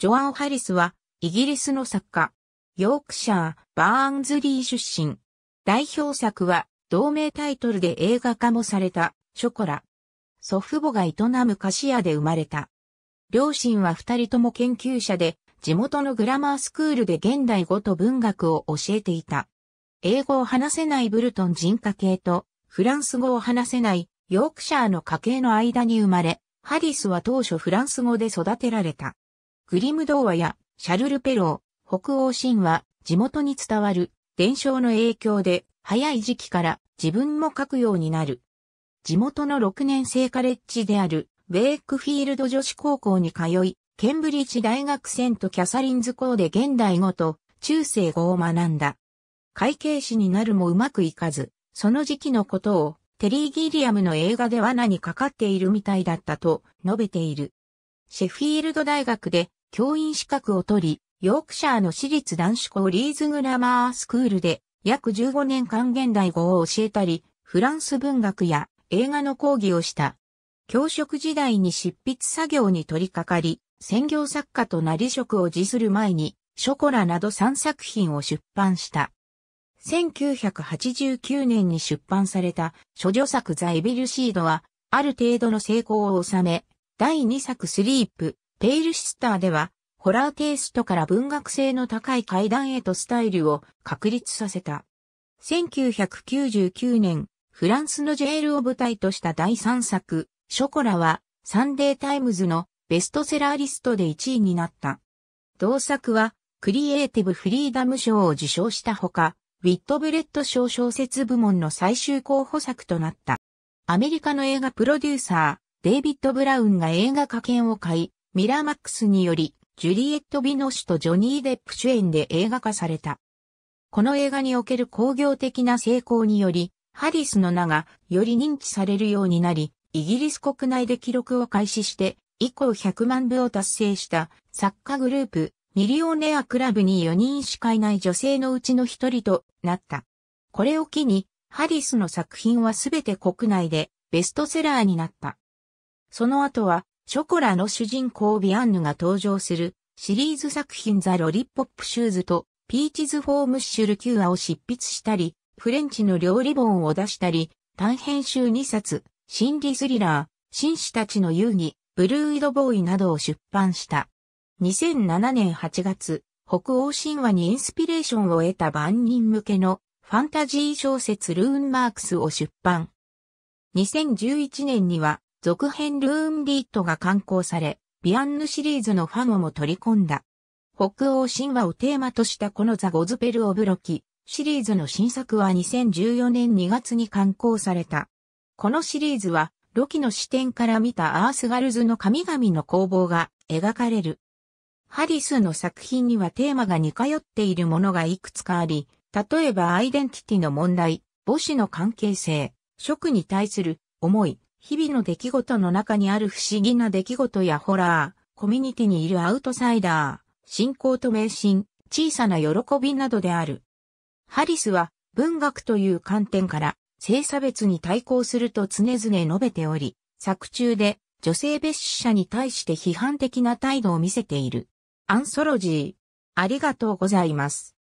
ジョアン・ハリスは、イギリスの作家、ヨークシャー、バーンズリー出身。代表作は、同名タイトルで映画化もされた、ショコラ。祖父母が営む菓子屋で生まれた。両親は二人とも研究者で、地元のグラマースクールで現代語と文学を教えていた。英語を話せないブルトン人家系と、フランス語を話せないヨークシャーの家系の間に生まれ、ハリスは当初フランス語で育てられた。グリム童話やシャルル・ペロー、北欧神話、地元に伝わる伝承の影響で早い時期から自分も書くようになる。地元の6年生カレッジであるウェイクフィールド女子高校に通い、ケンブリッジ大学セントキャサリンズ校で現代語と中世語を学んだ。会計士になるもうまくいかず、その時期のことをテリー・ギリアムの映画で罠にかかっているみたいだったと述べている。シェフィールド大学で教員資格を取り、ヨークシャーの私立男子校リーズグラマースクールで約15年間現代語を教えたり、フランス文学や映画の講義をした。教職時代に執筆作業に取り掛かり、専業作家となり職を辞する前に、ショコラなど3作品を出版した。1989年に出版された諸女作ザ・エビルシードは、ある程度の成功を収め、第2作スリープ、テイルシスターでは、ホラーテイストから文学性の高い階段へとスタイルを確立させた。1999年、フランスのジェールを舞台とした第3作、ショコラは、サンデータイムズのベストセラーリストで1位になった。同作は、クリエイティブフリーダム賞を受賞したほか、ウィットブレッド賞小説部門の最終候補作となった。アメリカの映画プロデューサー、デイビッド・ブラウンが映画化権を買い、ミラーマックスにより、ジュリエット・ビノシュとジョニー・デップ主演で映画化された。この映画における工業的な成功により、ハリスの名がより認知されるようになり、イギリス国内で記録を開始して、以降100万部を達成した作家グループ、ミリオネアクラブに4人しかいない女性のうちの一人となった。これを機に、ハリスの作品はすべて国内でベストセラーになった。その後はショコラの主人公ビアンヌが登場するシリーズ作品ザ・ロリッポップシューズとピーチズ・フォームッシュル・キューアを執筆したり、フレンチの料理本を出したり、短編集2冊、心理スリラー、紳士たちの遊戯、ブルーイドボーイなどを出版した。2007年8月、北欧神話にインスピレーションを得た万人向けのファンタジー小説ルーンマークスを出版。2011年には続編ルーンリートが刊行され、ビアンヌシリーズのファンをも取り込んだ。北欧神話をテーマとしたこのザ・ゴズペル・オブロキシリーズの新作は2014年2月に刊行された。このシリーズは、ロキの視点から見たアースガルズの神々の攻防が描かれる。ハリスの作品にはテーマが似通っているものがいくつかあり、例えばアイデンティティの問題、母子の関係性、職に対する思い、日々の出来事の中にある不思議な出来事やホラー、コミュニティにいるアウトサイダー、信仰と迷信、小さな喜びなどである。ハリスは文学という観点から性差別に対抗すると常々述べており、作中で女性蔑視者に対して批判的な態度を見せている。アンソロジー。ありがとうございます。